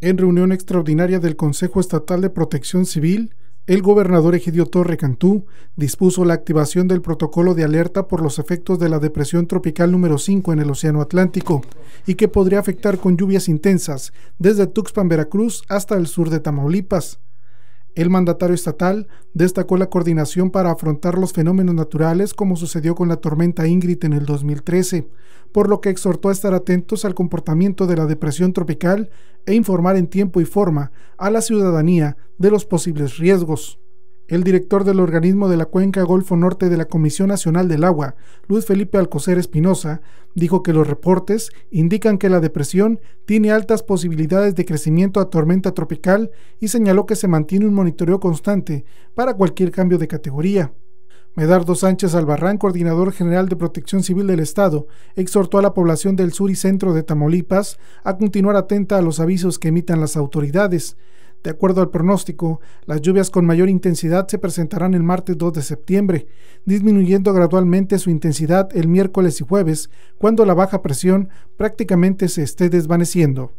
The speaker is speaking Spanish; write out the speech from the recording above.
En reunión extraordinaria del Consejo Estatal de Protección Civil, el gobernador Egidio Torre Cantú dispuso la activación del protocolo de alerta por los efectos de la depresión tropical número 5 en el Océano Atlántico y que podría afectar con lluvias intensas desde Tuxpan, Veracruz hasta el sur de Tamaulipas. El mandatario estatal destacó la coordinación para afrontar los fenómenos naturales como sucedió con la tormenta Ingrid en el 2013, por lo que exhortó a estar atentos al comportamiento de la depresión tropical e informar en tiempo y forma a la ciudadanía de los posibles riesgos. El director del organismo de la Cuenca Golfo Norte de la Comisión Nacional del Agua, Luis Felipe Alcocer Espinosa, dijo que los reportes indican que la depresión tiene altas posibilidades de crecimiento a tormenta tropical y señaló que se mantiene un monitoreo constante para cualquier cambio de categoría. Medardo Sánchez Albarrán, coordinador general de Protección Civil del Estado, exhortó a la población del sur y centro de Tamaulipas a continuar atenta a los avisos que emitan las autoridades. De acuerdo al pronóstico, las lluvias con mayor intensidad se presentarán el martes 2 de septiembre, disminuyendo gradualmente su intensidad el miércoles y jueves, cuando la baja presión prácticamente se esté desvaneciendo.